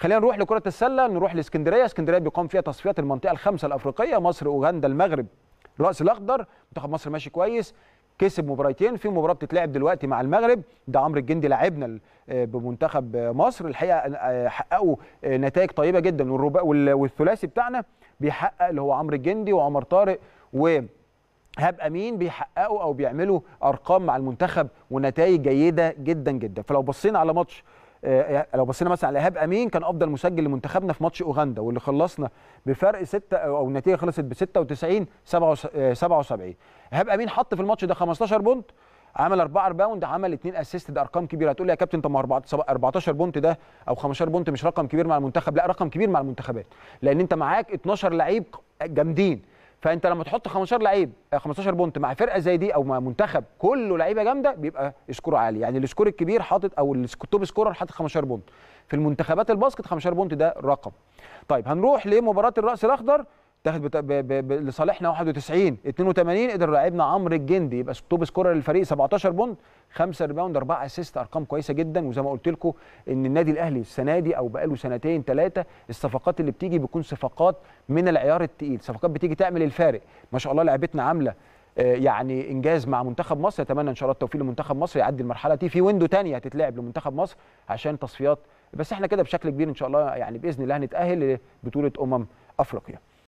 خلينا نروح لكره السله نروح لاسكندريه اسكندريه بيقام فيها تصفيات المنطقه الخمسه الافريقيه مصر اوغندا المغرب الراس الاخضر منتخب مصر ماشي كويس كسب مباراتين في مباراه بتتلعب دلوقتي مع المغرب ده عمرو الجندي لاعبنا آه، بمنتخب مصر الحقيقه آه، حققوا آه، نتائج طيبه جدا والثلاثي بتاعنا بيحقق اللي هو عمرو الجندي وعمر طارق و هاب امين بيحققوا او بيعملوا ارقام مع المنتخب ونتائج جيده جدا جدا فلو بصينا على ماتش آه، يعني لو بصينا مثلا على ايهاب امين كان افضل مسجل لمنتخبنا في ماتش اوغندا واللي خلصنا بفرق ستة او النتيجه خلصت ب 96 77 ايهاب امين حط في الماتش ده 15 بونت عمل 4 ريباوند عمل 2 اسيست ده ارقام كبيره هتقول لي يا كابتن طب ما 14 بونت ده او 15 بونت مش رقم كبير مع المنتخب لا رقم كبير مع المنتخبات لان انت معاك 12 لعيب جامدين فانت لما تحط 15 لعيب 15 آه، بونت مع فرقه زي دي او مع منتخب كله لعيبه جامده بيبقى سكور عالي يعني السكور الكبير حاطط او التوب سكورر حاطط 15 بونت في المنتخبات الباسكت 15 بونت ده رقم طيب هنروح لمباراه الراس الاخضر اتاخد بتا... ب... ب... لصالحنا 91 82 قدر لاعبنا عمرو الجندي يبقى توب سكورر للفريق 17 بوند 5 ريباوند 4 اسيست ارقام كويسه جدا وزي ما قلت لكم ان النادي الاهلي السنه دي او بقاله سنتين ثلاثه الصفقات اللي بتيجي بتكون صفقات من العيار الثقيل صفقات بتيجي تعمل الفارق ما شاء الله لعبتنا عامله آه، يعني انجاز مع منتخب مصر اتمنى ان شاء الله التوفيق لمنتخب مصر يعدي المرحله دي في ويندو ثانيه هتتلعب لمنتخب مصر عشان تصفيات بس احنا كده بشكل كبير ان شاء الله يعني باذن الله هنتاهل لبطوله امم افريقيا